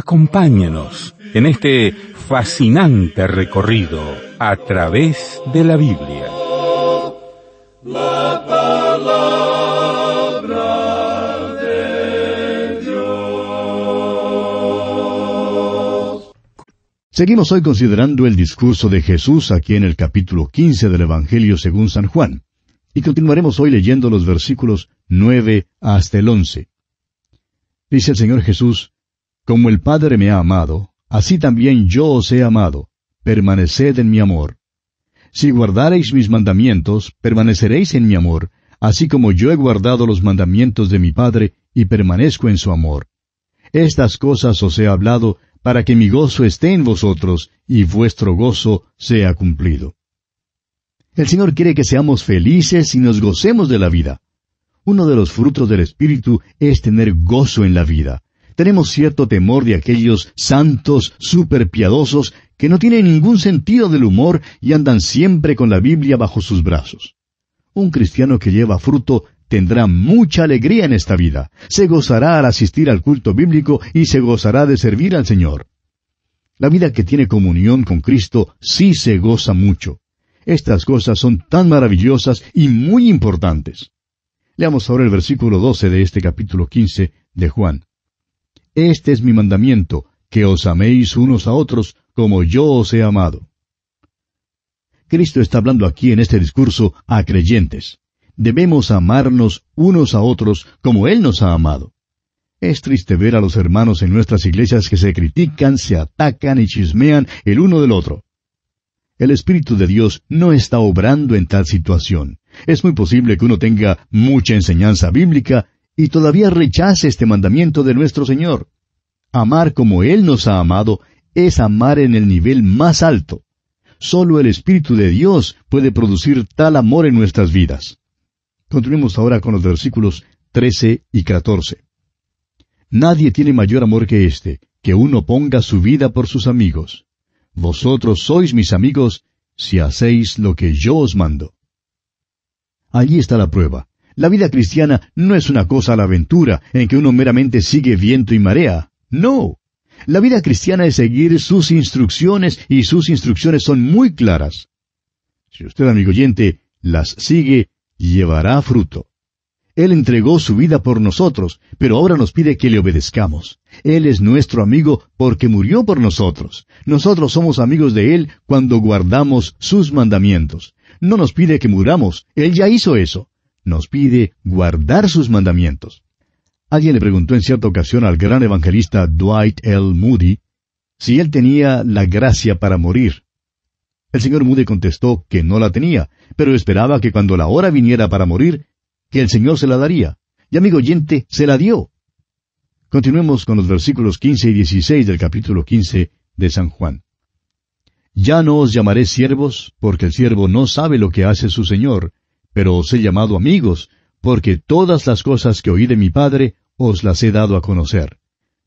Acompáñenos en este fascinante recorrido a través de la Biblia. Seguimos hoy considerando el discurso de Jesús aquí en el capítulo 15 del Evangelio según San Juan, y continuaremos hoy leyendo los versículos 9 hasta el 11. Dice el Señor Jesús, como el Padre me ha amado, así también yo os he amado. Permaneced en mi amor. Si guardareis mis mandamientos, permaneceréis en mi amor, así como yo he guardado los mandamientos de mi Padre y permanezco en su amor. Estas cosas os he hablado para que mi gozo esté en vosotros y vuestro gozo sea cumplido. El Señor quiere que seamos felices y nos gocemos de la vida. Uno de los frutos del Espíritu es tener gozo en la vida tenemos cierto temor de aquellos santos superpiadosos que no tienen ningún sentido del humor y andan siempre con la Biblia bajo sus brazos. Un cristiano que lleva fruto tendrá mucha alegría en esta vida, se gozará al asistir al culto bíblico y se gozará de servir al Señor. La vida que tiene comunión con Cristo sí se goza mucho. Estas cosas son tan maravillosas y muy importantes. Leamos ahora el versículo 12 de este capítulo 15 de Juan. Este es mi mandamiento, que os améis unos a otros como yo os he amado. Cristo está hablando aquí en este discurso a creyentes. Debemos amarnos unos a otros como Él nos ha amado. Es triste ver a los hermanos en nuestras iglesias que se critican, se atacan y chismean el uno del otro. El Espíritu de Dios no está obrando en tal situación. Es muy posible que uno tenga mucha enseñanza bíblica y todavía rechace este mandamiento de nuestro Señor. Amar como Él nos ha amado es amar en el nivel más alto. Solo el Espíritu de Dios puede producir tal amor en nuestras vidas. Continuemos ahora con los versículos 13 y 14. Nadie tiene mayor amor que este, que uno ponga su vida por sus amigos. Vosotros sois mis amigos si hacéis lo que yo os mando. Allí está la prueba. La vida cristiana no es una cosa a la aventura en que uno meramente sigue viento y marea. No. La vida cristiana es seguir sus instrucciones y sus instrucciones son muy claras. Si usted, amigo oyente, las sigue, llevará fruto. Él entregó su vida por nosotros, pero ahora nos pide que le obedezcamos. Él es nuestro amigo porque murió por nosotros. Nosotros somos amigos de Él cuando guardamos sus mandamientos. No nos pide que muramos, Él ya hizo eso. Nos pide guardar sus mandamientos. Alguien le preguntó en cierta ocasión al gran evangelista Dwight L. Moody si él tenía la gracia para morir. El señor Moody contestó que no la tenía, pero esperaba que cuando la hora viniera para morir, que el Señor se la daría. Y amigo oyente, se la dio. Continuemos con los versículos 15 y 16 del capítulo 15 de San Juan. Ya no os llamaré siervos, porque el siervo no sabe lo que hace su Señor, pero os he llamado amigos, porque todas las cosas que oí de mi Padre os las he dado a conocer.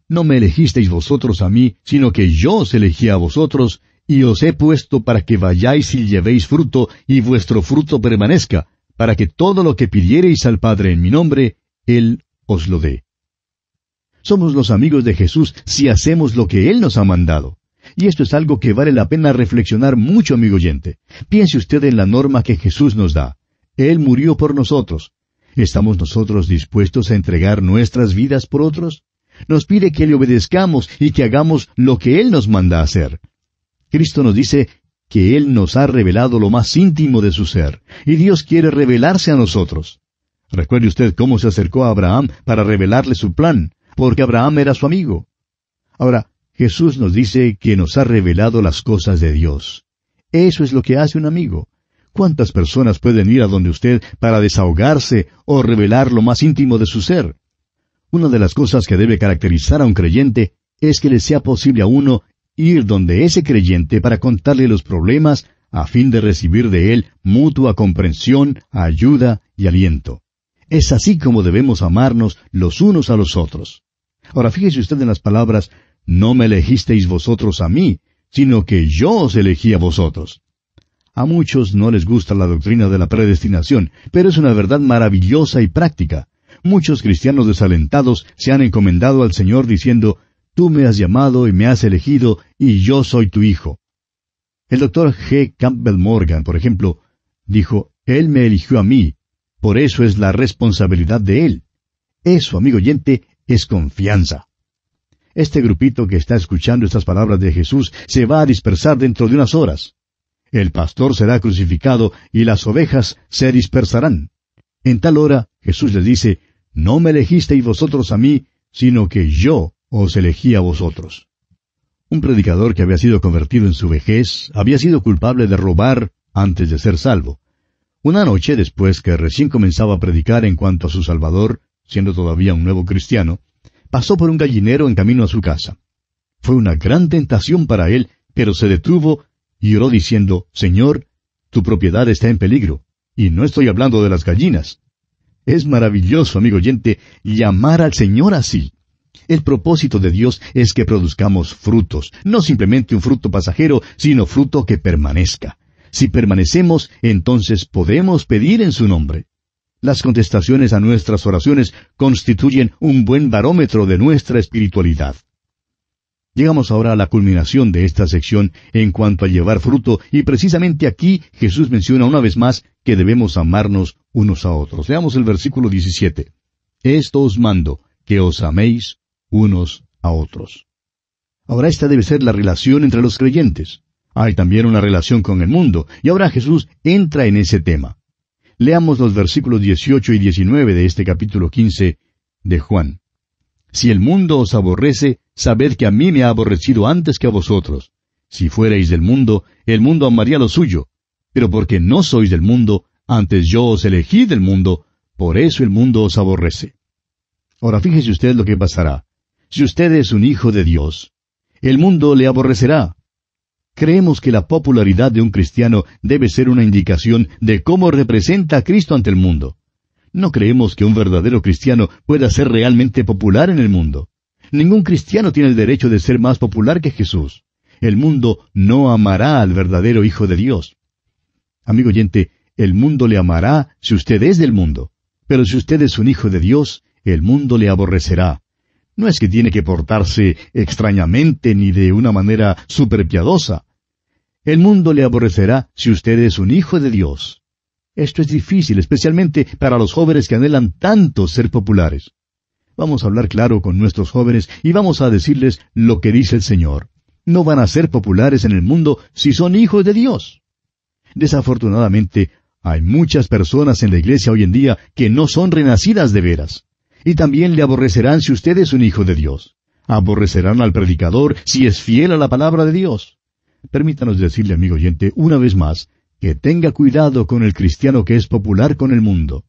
No me elegisteis vosotros a mí, sino que yo os elegí a vosotros, y os he puesto para que vayáis y llevéis fruto, y vuestro fruto permanezca, para que todo lo que pidiereis al Padre en mi nombre, Él os lo dé. Somos los amigos de Jesús si hacemos lo que Él nos ha mandado. Y esto es algo que vale la pena reflexionar mucho, amigo oyente. Piense usted en la norma que Jesús nos da. Él murió por nosotros. ¿Estamos nosotros dispuestos a entregar nuestras vidas por otros? Nos pide que le obedezcamos y que hagamos lo que Él nos manda hacer. Cristo nos dice que Él nos ha revelado lo más íntimo de su ser, y Dios quiere revelarse a nosotros. Recuerde usted cómo se acercó a Abraham para revelarle su plan, porque Abraham era su amigo. Ahora, Jesús nos dice que nos ha revelado las cosas de Dios. Eso es lo que hace un amigo. ¿Cuántas personas pueden ir a donde usted para desahogarse o revelar lo más íntimo de su ser? Una de las cosas que debe caracterizar a un creyente es que le sea posible a uno ir donde ese creyente para contarle los problemas a fin de recibir de él mutua comprensión, ayuda y aliento. Es así como debemos amarnos los unos a los otros. Ahora fíjese usted en las palabras, no me elegisteis vosotros a mí, sino que yo os elegí a vosotros. A muchos no les gusta la doctrina de la predestinación, pero es una verdad maravillosa y práctica. Muchos cristianos desalentados se han encomendado al Señor diciendo, Tú me has llamado y me has elegido, y yo soy tu hijo. El doctor G. Campbell Morgan, por ejemplo, dijo, Él me eligió a mí, por eso es la responsabilidad de Él. Eso, amigo oyente, es confianza. Este grupito que está escuchando estas palabras de Jesús se va a dispersar dentro de unas horas el pastor será crucificado y las ovejas se dispersarán. En tal hora Jesús les dice, No me elegisteis vosotros a mí, sino que yo os elegí a vosotros. Un predicador que había sido convertido en su vejez había sido culpable de robar antes de ser salvo. Una noche después que recién comenzaba a predicar en cuanto a su Salvador, siendo todavía un nuevo cristiano, pasó por un gallinero en camino a su casa. Fue una gran tentación para él, pero se detuvo y oró diciendo, Señor, tu propiedad está en peligro, y no estoy hablando de las gallinas. Es maravilloso, amigo oyente, llamar al Señor así. El propósito de Dios es que produzcamos frutos, no simplemente un fruto pasajero, sino fruto que permanezca. Si permanecemos, entonces podemos pedir en su nombre. Las contestaciones a nuestras oraciones constituyen un buen barómetro de nuestra espiritualidad. Llegamos ahora a la culminación de esta sección en cuanto a llevar fruto, y precisamente aquí Jesús menciona una vez más que debemos amarnos unos a otros. Veamos el versículo 17. Esto os mando, que os améis unos a otros. Ahora esta debe ser la relación entre los creyentes. Hay también una relación con el mundo, y ahora Jesús entra en ese tema. Leamos los versículos 18 y 19 de este capítulo 15 de Juan. Si el mundo os aborrece, sabed que a mí me ha aborrecido antes que a vosotros. Si fuerais del mundo, el mundo amaría lo suyo. Pero porque no sois del mundo, antes yo os elegí del mundo, por eso el mundo os aborrece. Ahora fíjese usted lo que pasará. Si usted es un hijo de Dios, el mundo le aborrecerá. Creemos que la popularidad de un cristiano debe ser una indicación de cómo representa a Cristo ante el mundo. No creemos que un verdadero cristiano pueda ser realmente popular en el mundo. Ningún cristiano tiene el derecho de ser más popular que Jesús. El mundo no amará al verdadero Hijo de Dios. Amigo oyente, el mundo le amará si usted es del mundo. Pero si usted es un Hijo de Dios, el mundo le aborrecerá. No es que tiene que portarse extrañamente ni de una manera superpiadosa. El mundo le aborrecerá si usted es un hijo de Dios. Esto es difícil, especialmente para los jóvenes que anhelan tanto ser populares. Vamos a hablar claro con nuestros jóvenes y vamos a decirles lo que dice el Señor. No van a ser populares en el mundo si son hijos de Dios. Desafortunadamente, hay muchas personas en la iglesia hoy en día que no son renacidas de veras. Y también le aborrecerán si usted es un hijo de Dios. Aborrecerán al predicador si es fiel a la palabra de Dios. Permítanos decirle, amigo oyente, una vez más, que tenga cuidado con el cristiano que es popular con el mundo.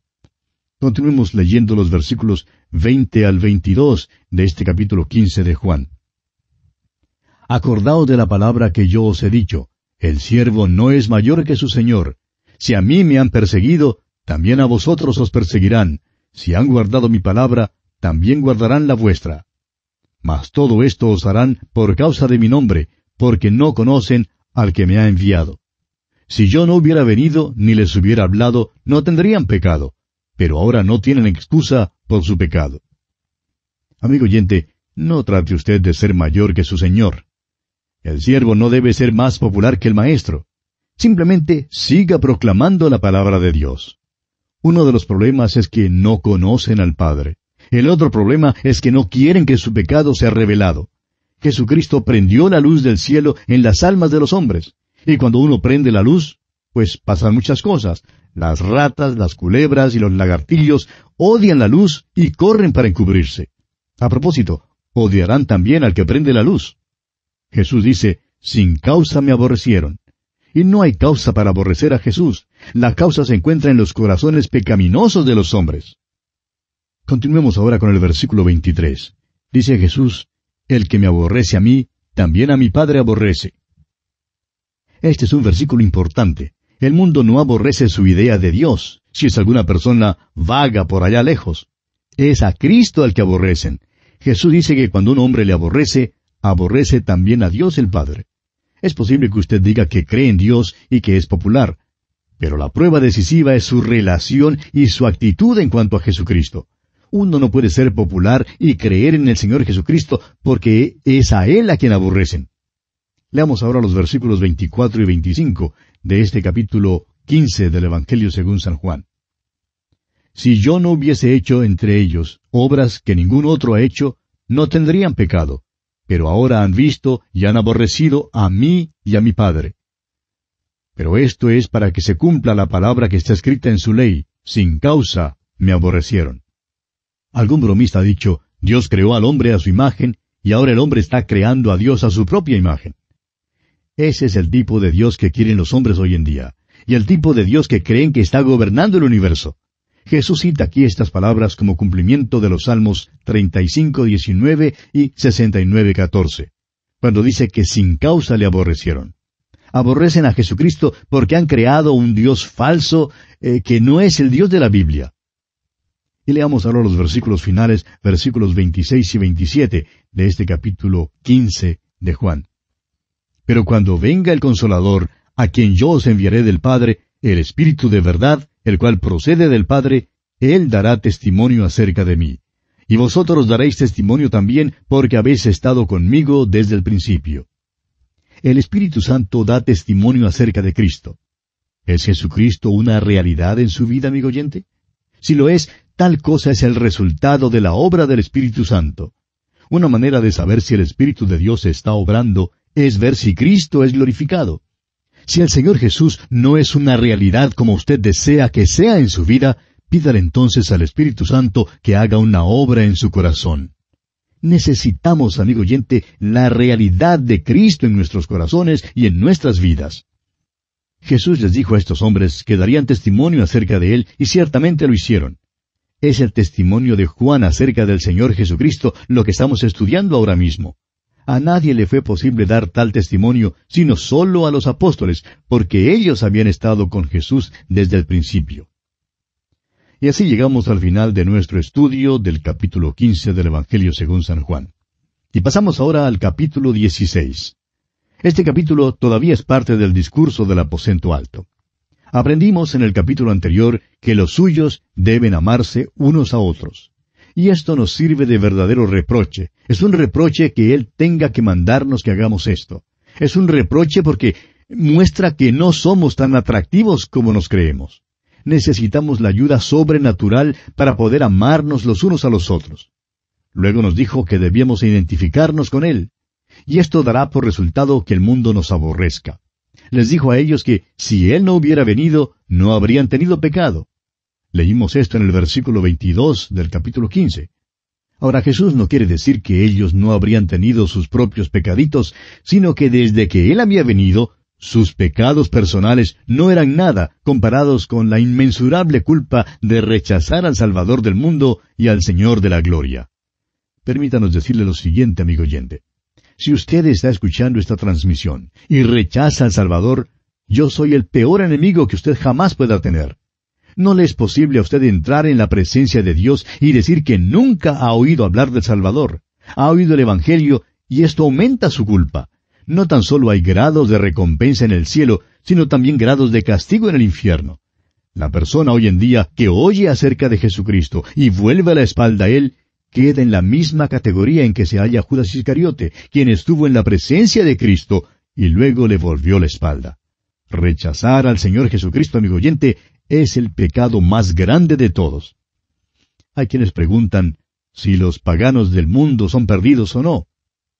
Continuemos leyendo los versículos 20 al 22 de este capítulo 15 de Juan. Acordaos de la palabra que yo os he dicho, el siervo no es mayor que su señor. Si a mí me han perseguido, también a vosotros os perseguirán. Si han guardado mi palabra, también guardarán la vuestra. Mas todo esto os harán por causa de mi nombre, porque no conocen al que me ha enviado. Si yo no hubiera venido, ni les hubiera hablado, no tendrían pecado pero ahora no tienen excusa por su pecado. Amigo oyente, no trate usted de ser mayor que su Señor. El siervo no debe ser más popular que el maestro. Simplemente siga proclamando la palabra de Dios. Uno de los problemas es que no conocen al Padre. El otro problema es que no quieren que su pecado sea revelado. Jesucristo prendió la luz del cielo en las almas de los hombres. Y cuando uno prende la luz, pues pasan muchas cosas. Las ratas, las culebras y los lagartillos odian la luz y corren para encubrirse. A propósito, odiarán también al que prende la luz. Jesús dice, sin causa me aborrecieron. Y no hay causa para aborrecer a Jesús. La causa se encuentra en los corazones pecaminosos de los hombres. Continuemos ahora con el versículo 23. Dice Jesús, El que me aborrece a mí, también a mi Padre aborrece. Este es un versículo importante. El mundo no aborrece su idea de Dios, si es alguna persona vaga por allá lejos. Es a Cristo al que aborrecen. Jesús dice que cuando un hombre le aborrece, aborrece también a Dios el Padre. Es posible que usted diga que cree en Dios y que es popular, pero la prueba decisiva es su relación y su actitud en cuanto a Jesucristo. Uno no puede ser popular y creer en el Señor Jesucristo porque es a Él a quien aborrecen. Leamos ahora los versículos 24 y 25 de este capítulo 15 del Evangelio según San Juan. Si yo no hubiese hecho entre ellos obras que ningún otro ha hecho, no tendrían pecado, pero ahora han visto y han aborrecido a mí y a mi Padre. Pero esto es para que se cumpla la palabra que está escrita en su ley, sin causa me aborrecieron. Algún bromista ha dicho, Dios creó al hombre a su imagen, y ahora el hombre está creando a Dios a su propia imagen. Ese es el tipo de Dios que quieren los hombres hoy en día, y el tipo de Dios que creen que está gobernando el universo. Jesús cita aquí estas palabras como cumplimiento de los Salmos 35, 19 y 69, 14, cuando dice que sin causa le aborrecieron. Aborrecen a Jesucristo porque han creado un Dios falso eh, que no es el Dios de la Biblia. Y leamos ahora los versículos finales, versículos 26 y 27 de este capítulo 15 de Juan. Pero cuando venga el consolador, a quien yo os enviaré del Padre, el Espíritu de verdad, el cual procede del Padre, Él dará testimonio acerca de mí. Y vosotros daréis testimonio también porque habéis estado conmigo desde el principio. El Espíritu Santo da testimonio acerca de Cristo. ¿Es Jesucristo una realidad en su vida, amigo oyente? Si lo es, tal cosa es el resultado de la obra del Espíritu Santo. Una manera de saber si el Espíritu de Dios está obrando es ver si Cristo es glorificado. Si el Señor Jesús no es una realidad como usted desea que sea en su vida, pídale entonces al Espíritu Santo que haga una obra en su corazón. Necesitamos, amigo oyente, la realidad de Cristo en nuestros corazones y en nuestras vidas. Jesús les dijo a estos hombres que darían testimonio acerca de Él, y ciertamente lo hicieron. Es el testimonio de Juan acerca del Señor Jesucristo lo que estamos estudiando ahora mismo. A nadie le fue posible dar tal testimonio, sino solo a los apóstoles, porque ellos habían estado con Jesús desde el principio. Y así llegamos al final de nuestro estudio del capítulo 15 del Evangelio según San Juan. Y pasamos ahora al capítulo 16. Este capítulo todavía es parte del discurso del aposento alto. Aprendimos en el capítulo anterior que los suyos deben amarse unos a otros. Y esto nos sirve de verdadero reproche. Es un reproche que Él tenga que mandarnos que hagamos esto. Es un reproche porque muestra que no somos tan atractivos como nos creemos. Necesitamos la ayuda sobrenatural para poder amarnos los unos a los otros. Luego nos dijo que debíamos identificarnos con Él. Y esto dará por resultado que el mundo nos aborrezca. Les dijo a ellos que si Él no hubiera venido, no habrían tenido pecado. Leímos esto en el versículo 22 del capítulo 15. Ahora Jesús no quiere decir que ellos no habrían tenido sus propios pecaditos, sino que desde que Él había venido, sus pecados personales no eran nada comparados con la inmensurable culpa de rechazar al Salvador del mundo y al Señor de la Gloria. Permítanos decirle lo siguiente, amigo oyente. Si usted está escuchando esta transmisión y rechaza al Salvador, yo soy el peor enemigo que usted jamás pueda tener. ¿No le es posible a usted entrar en la presencia de Dios y decir que nunca ha oído hablar del Salvador? Ha oído el Evangelio y esto aumenta su culpa. No tan solo hay grados de recompensa en el cielo, sino también grados de castigo en el infierno. La persona hoy en día que oye acerca de Jesucristo y vuelve la espalda a Él, queda en la misma categoría en que se halla Judas Iscariote, quien estuvo en la presencia de Cristo y luego le volvió la espalda. Rechazar al Señor Jesucristo, amigo oyente, es el pecado más grande de todos. Hay quienes preguntan si los paganos del mundo son perdidos o no.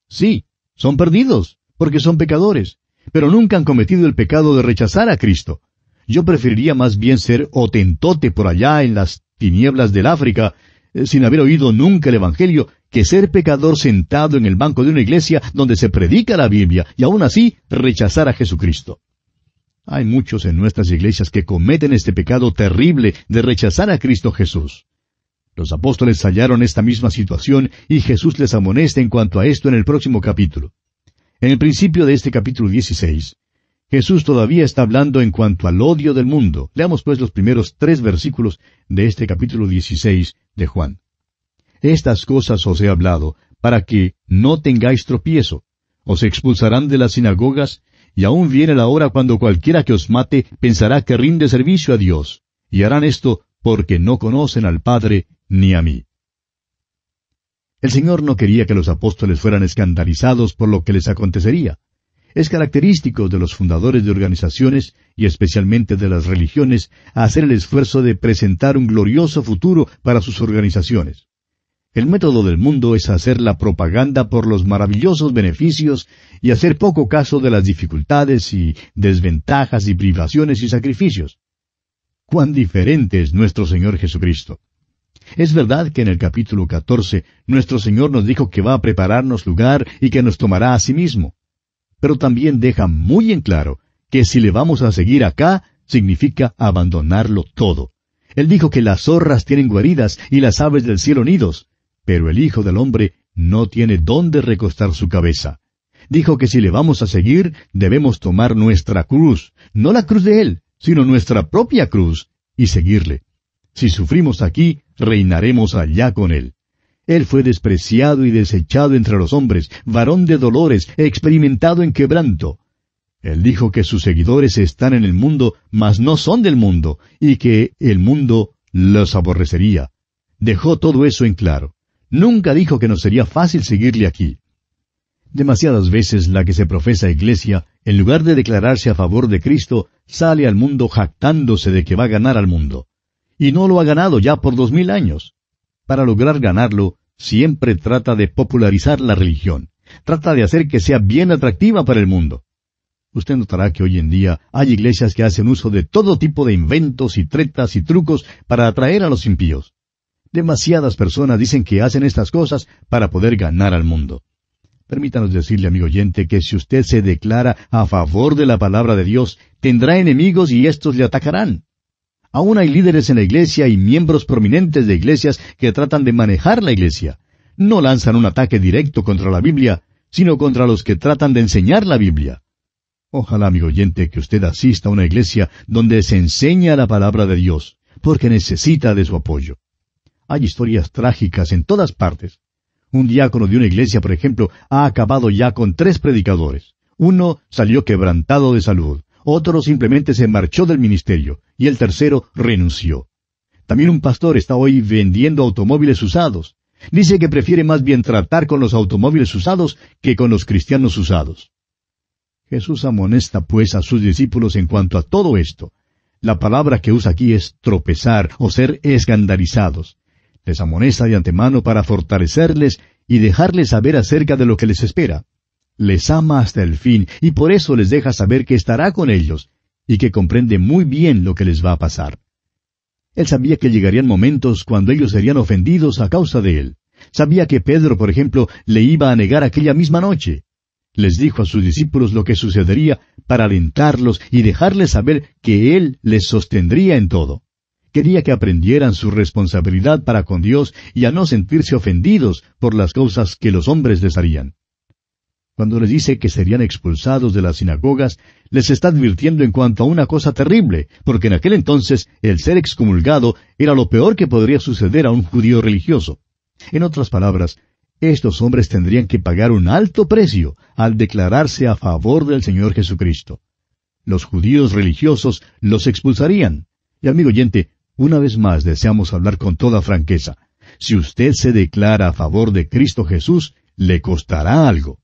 Sí, son perdidos, porque son pecadores, pero nunca han cometido el pecado de rechazar a Cristo. Yo preferiría más bien ser otentote por allá en las tinieblas del África, eh, sin haber oído nunca el Evangelio, que ser pecador sentado en el banco de una iglesia donde se predica la Biblia y aún así rechazar a Jesucristo. Hay muchos en nuestras iglesias que cometen este pecado terrible de rechazar a Cristo Jesús. Los apóstoles hallaron esta misma situación y Jesús les amonesta en cuanto a esto en el próximo capítulo. En el principio de este capítulo 16, Jesús todavía está hablando en cuanto al odio del mundo. Leamos pues los primeros tres versículos de este capítulo 16 de Juan. Estas cosas os he hablado, para que no tengáis tropiezo. Os expulsarán de las sinagogas, y aún viene la hora cuando cualquiera que os mate pensará que rinde servicio a Dios, y harán esto porque no conocen al Padre ni a mí. El Señor no quería que los apóstoles fueran escandalizados por lo que les acontecería. Es característico de los fundadores de organizaciones y especialmente de las religiones hacer el esfuerzo de presentar un glorioso futuro para sus organizaciones. El método del mundo es hacer la propaganda por los maravillosos beneficios y hacer poco caso de las dificultades y desventajas y privaciones y sacrificios. Cuán diferente es nuestro Señor Jesucristo. Es verdad que en el capítulo 14 nuestro Señor nos dijo que va a prepararnos lugar y que nos tomará a sí mismo. Pero también deja muy en claro que si le vamos a seguir acá, significa abandonarlo todo. Él dijo que las zorras tienen guaridas y las aves del cielo nidos, pero el Hijo del Hombre no tiene dónde recostar su cabeza. Dijo que si le vamos a seguir, debemos tomar nuestra cruz, no la cruz de Él, sino nuestra propia cruz, y seguirle. Si sufrimos aquí, reinaremos allá con Él. Él fue despreciado y desechado entre los hombres, varón de dolores, experimentado en quebranto. Él dijo que sus seguidores están en el mundo, mas no son del mundo, y que el mundo los aborrecería. Dejó todo eso en claro. Nunca dijo que no sería fácil seguirle aquí. Demasiadas veces la que se profesa iglesia, en lugar de declararse a favor de Cristo, sale al mundo jactándose de que va a ganar al mundo. Y no lo ha ganado ya por dos mil años. Para lograr ganarlo, siempre trata de popularizar la religión. Trata de hacer que sea bien atractiva para el mundo. Usted notará que hoy en día hay iglesias que hacen uso de todo tipo de inventos y tretas y trucos para atraer a los impíos. Demasiadas personas dicen que hacen estas cosas para poder ganar al mundo. Permítanos decirle, amigo oyente, que si usted se declara a favor de la palabra de Dios, tendrá enemigos y estos le atacarán. Aún hay líderes en la iglesia y miembros prominentes de iglesias que tratan de manejar la iglesia. No lanzan un ataque directo contra la Biblia, sino contra los que tratan de enseñar la Biblia. Ojalá, amigo oyente, que usted asista a una iglesia donde se enseña la palabra de Dios, porque necesita de su apoyo. Hay historias trágicas en todas partes. Un diácono de una iglesia, por ejemplo, ha acabado ya con tres predicadores. Uno salió quebrantado de salud, otro simplemente se marchó del ministerio, y el tercero renunció. También un pastor está hoy vendiendo automóviles usados. Dice que prefiere más bien tratar con los automóviles usados que con los cristianos usados. Jesús amonesta pues a sus discípulos en cuanto a todo esto. La palabra que usa aquí es tropezar o ser escandalizados les amonesta de antemano para fortalecerles y dejarles saber acerca de lo que les espera. Les ama hasta el fin y por eso les deja saber que estará con ellos y que comprende muy bien lo que les va a pasar. Él sabía que llegarían momentos cuando ellos serían ofendidos a causa de él. Sabía que Pedro, por ejemplo, le iba a negar aquella misma noche. Les dijo a sus discípulos lo que sucedería para alentarlos y dejarles saber que Él les sostendría en todo quería que aprendieran su responsabilidad para con Dios y a no sentirse ofendidos por las cosas que los hombres les Cuando les dice que serían expulsados de las sinagogas, les está advirtiendo en cuanto a una cosa terrible, porque en aquel entonces el ser excomulgado era lo peor que podría suceder a un judío religioso. En otras palabras, estos hombres tendrían que pagar un alto precio al declararse a favor del Señor Jesucristo. Los judíos religiosos los expulsarían. Y amigo oyente, una vez más deseamos hablar con toda franqueza. Si usted se declara a favor de Cristo Jesús, le costará algo.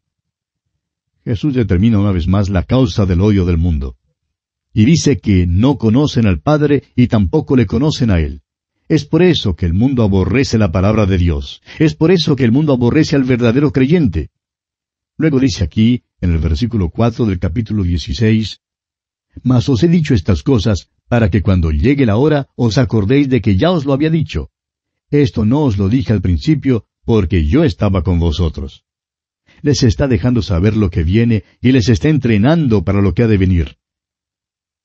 Jesús determina una vez más la causa del odio del mundo. Y dice que no conocen al Padre y tampoco le conocen a Él. Es por eso que el mundo aborrece la palabra de Dios. Es por eso que el mundo aborrece al verdadero creyente. Luego dice aquí, en el versículo 4 del capítulo 16, Mas os he dicho estas cosas para que cuando llegue la hora os acordéis de que ya os lo había dicho. Esto no os lo dije al principio, porque yo estaba con vosotros. Les está dejando saber lo que viene y les está entrenando para lo que ha de venir.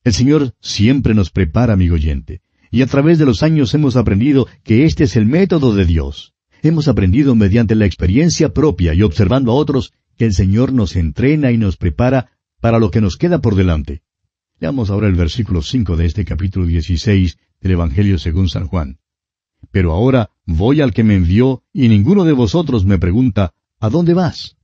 El Señor siempre nos prepara, amigo oyente, y a través de los años hemos aprendido que este es el método de Dios. Hemos aprendido mediante la experiencia propia y observando a otros que el Señor nos entrena y nos prepara para lo que nos queda por delante. Leamos ahora el versículo 5 de este capítulo 16 del Evangelio según San Juan. Pero ahora voy al que me envió y ninguno de vosotros me pregunta, ¿a dónde vas?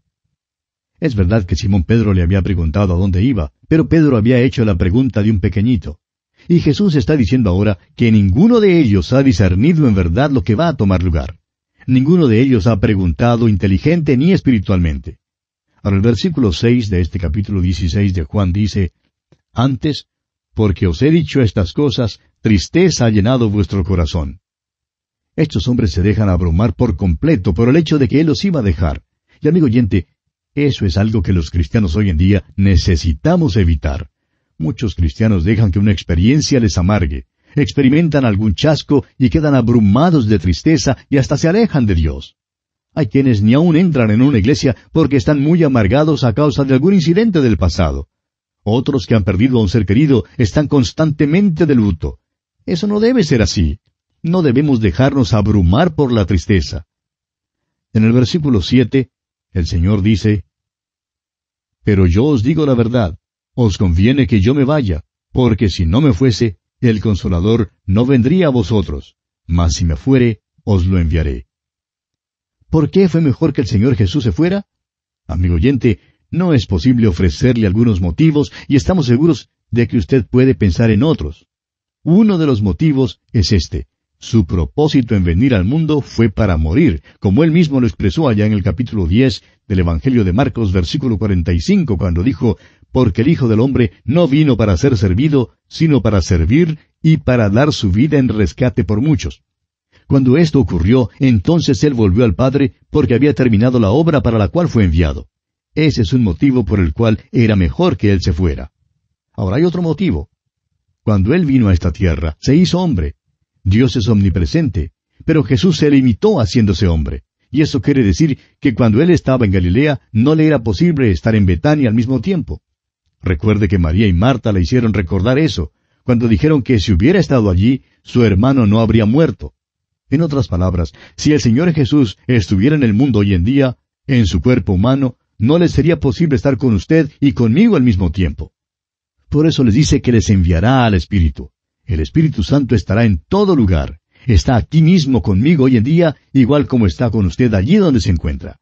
Es verdad que Simón Pedro le había preguntado a dónde iba, pero Pedro había hecho la pregunta de un pequeñito. Y Jesús está diciendo ahora que ninguno de ellos ha discernido en verdad lo que va a tomar lugar. Ninguno de ellos ha preguntado inteligente ni espiritualmente. Ahora el versículo 6 de este capítulo 16 de Juan dice, antes, porque os he dicho estas cosas, tristeza ha llenado vuestro corazón. Estos hombres se dejan abrumar por completo por el hecho de que Él los iba a dejar. Y amigo oyente, eso es algo que los cristianos hoy en día necesitamos evitar. Muchos cristianos dejan que una experiencia les amargue, experimentan algún chasco y quedan abrumados de tristeza y hasta se alejan de Dios. Hay quienes ni aún entran en una iglesia porque están muy amargados a causa de algún incidente del pasado. Otros que han perdido a un ser querido están constantemente de luto. Eso no debe ser así. No debemos dejarnos abrumar por la tristeza. En el versículo 7, el Señor dice, Pero yo os digo la verdad, os conviene que yo me vaya, porque si no me fuese, el consolador no vendría a vosotros, mas si me fuere, os lo enviaré. ¿Por qué fue mejor que el Señor Jesús se fuera? Amigo oyente, no es posible ofrecerle algunos motivos y estamos seguros de que usted puede pensar en otros. Uno de los motivos es este. Su propósito en venir al mundo fue para morir, como él mismo lo expresó allá en el capítulo 10 del Evangelio de Marcos versículo 45 cuando dijo, Porque el Hijo del Hombre no vino para ser servido, sino para servir y para dar su vida en rescate por muchos. Cuando esto ocurrió, entonces él volvió al Padre porque había terminado la obra para la cual fue enviado. Ese es un motivo por el cual era mejor que Él se fuera. Ahora hay otro motivo. Cuando Él vino a esta tierra, se hizo hombre. Dios es omnipresente, pero Jesús se limitó haciéndose hombre. Y eso quiere decir que cuando Él estaba en Galilea no le era posible estar en Betania al mismo tiempo. Recuerde que María y Marta le hicieron recordar eso, cuando dijeron que si hubiera estado allí, su hermano no habría muerto. En otras palabras, si el Señor Jesús estuviera en el mundo hoy en día, en su cuerpo humano, no les sería posible estar con usted y conmigo al mismo tiempo. Por eso les dice que les enviará al Espíritu. El Espíritu Santo estará en todo lugar. Está aquí mismo conmigo hoy en día, igual como está con usted allí donde se encuentra.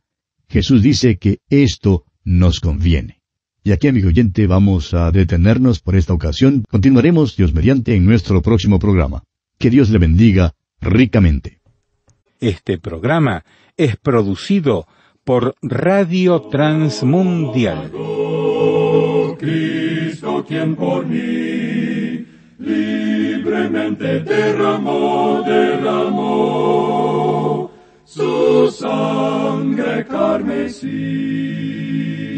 Jesús dice que esto nos conviene. Y aquí, amigo oyente, vamos a detenernos por esta ocasión. Continuaremos, Dios mediante, en nuestro próximo programa. Que Dios le bendiga ricamente. Este programa es producido por Radio Transmundial. Cristo, quien por mí libremente derramó, derramó su sangre carmesí.